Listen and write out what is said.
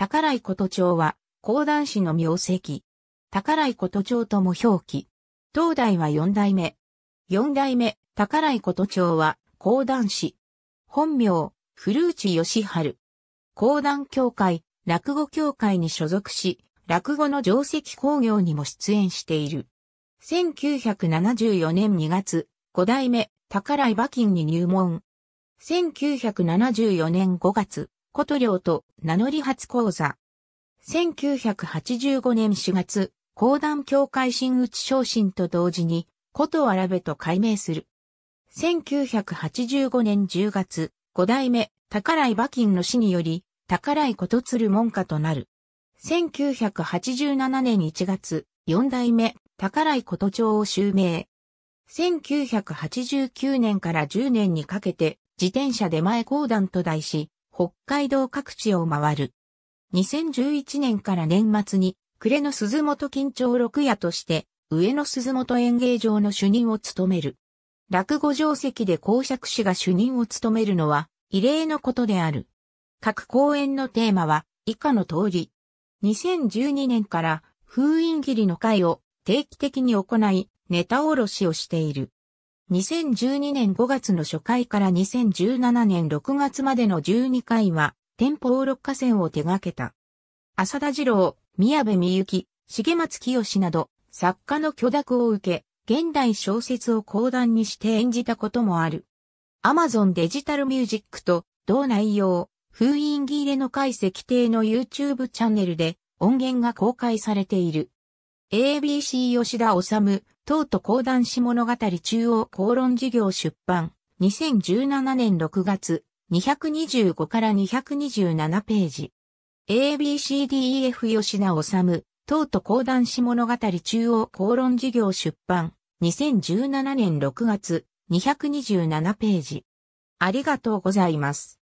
宝井琴町は、講談師の名跡。宝井琴町とも表記。東大は四代目。四代目、宝井琴町は、講談師。本名、古内義春。講談協会、落語協会に所属し、落語の定石工業にも出演している。1974年2月、五代目、宝井馬琴に入門。1974年5月、こと領と名乗り初講座。1985年4月、講談協会新内昇進と同時に、ことわらべと改名する。1985年10月、五代目、宝井馬琴の死により、宝井こと門下となる。1987年1月、四代目、宝井こと長を襲名。1989年から10年にかけて、自転車で前講談と題し、北海道各地を回る。2011年から年末に、暮の鈴本緊張六夜として、上野鈴本演芸場の主任を務める。落語定席で公爵氏が主任を務めるのは、異例のことである。各公演のテーマは、以下の通り。2012年から、封印切りの会を定期的に行い、ネタおろしをしている。2012年5月の初回から2017年6月までの12回は、店舗六花線を手掛けた。浅田次郎、宮部みゆき、重松清など、作家の許諾を受け、現代小説を講談にして演じたこともある。アマゾンデジタルミュージックと、同内容、封印切れの解析定の YouTube チャンネルで、音源が公開されている。ABC 吉田治、東都講談師物語中央公論事業出版、2017年6月、225から227ページ。ABCDEF 吉田治、東都講談師物語中央公論事業出版、2017年6月、227ページ。ありがとうございます。